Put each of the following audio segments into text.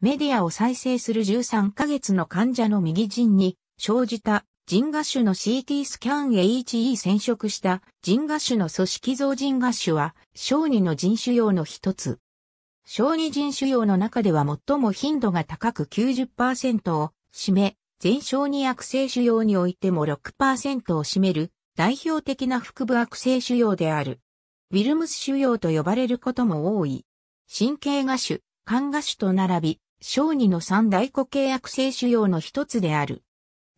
メディアを再生する13ヶ月の患者の右腎に生じた腎芽腫の CT スキャン HE 染色した腎芽腫の組織増腎芽腫は小児の腎腫瘍の一つ。小児腎腫瘍の中では最も頻度が高く90%を占め、全小児悪性腫瘍においても6%を占める代表的な腹部悪性腫瘍である。ウィルムス腫瘍と呼ばれることも多い。神経芽腫、肝芽腫と並び、小児の三大固形悪性腫瘍の一つである。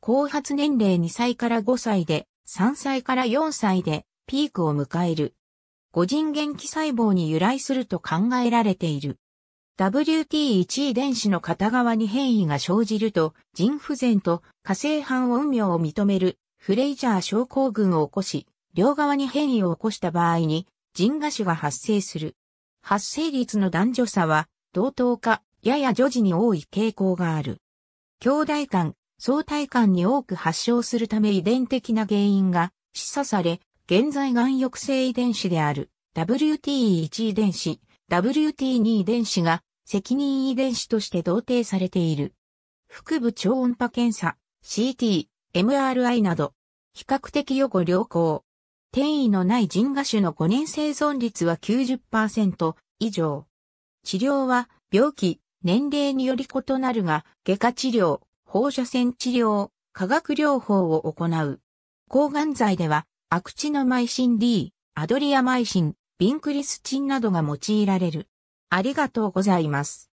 後発年齢2歳から5歳で、3歳から4歳で、ピークを迎える。五人元気細胞に由来すると考えられている。WT1 遺伝子の片側に変異が生じると、腎不全と火星反音苗を認めるフレイジャー症候群を起こし、両側に変異を起こした場合に、腎芽腫が発生する。発生率の男女差は、同等かやや女児に多い傾向がある。兄弟間、相対間に多く発症するため遺伝的な原因が示唆され、現在眼抑性遺伝子である WT1 遺伝子、WT2 遺伝子が責任遺伝子として同定されている。腹部超音波検査、CT、MRI など、比較的予後良好。転移のない人芽種の5年生存率は90%以上。治療は病気、年齢により異なるが、外科治療、放射線治療、化学療法を行う。抗がん剤では、アクチノマイシン D、アドリアマイシン、ビンクリスチンなどが用いられる。ありがとうございます。